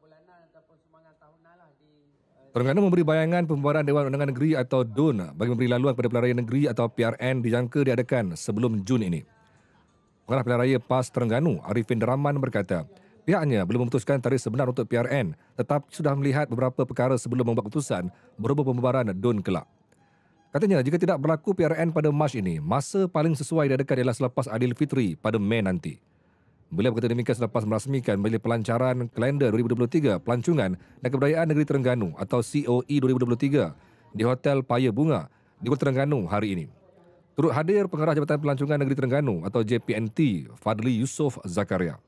bulanan Terengganu lah eh, memberi bayangan pembubaran Dewan Undangan Negeri atau DUN bagi memberi laluan kepada Pilihan Negeri atau PRN dijangka diadakan sebelum Jun ini. Pengarah Pilihan PAS Terengganu, Arifin Draman berkata, pihaknya belum memutuskan tarikh sebenar untuk PRN tetapi sudah melihat beberapa perkara sebelum membuat keputusan berhubung pembubaran DUN kelak. Katanya, jika tidak berlaku PRN pada Mac ini, masa paling sesuai diadakan ialah selepas Adil Fitri pada Mei nanti. Beliau berkata demikian selepas merasmikan Majlis Pelancaran Kalender 2023 Pelancongan dan Kebudayaan Negeri Terengganu atau COE 2023 di Hotel Paya Bunga di Kota Terengganu hari ini. Turut hadir Pengarah Jabatan Pelancongan Negeri Terengganu atau JPNT Fadli Yusof Zakaria.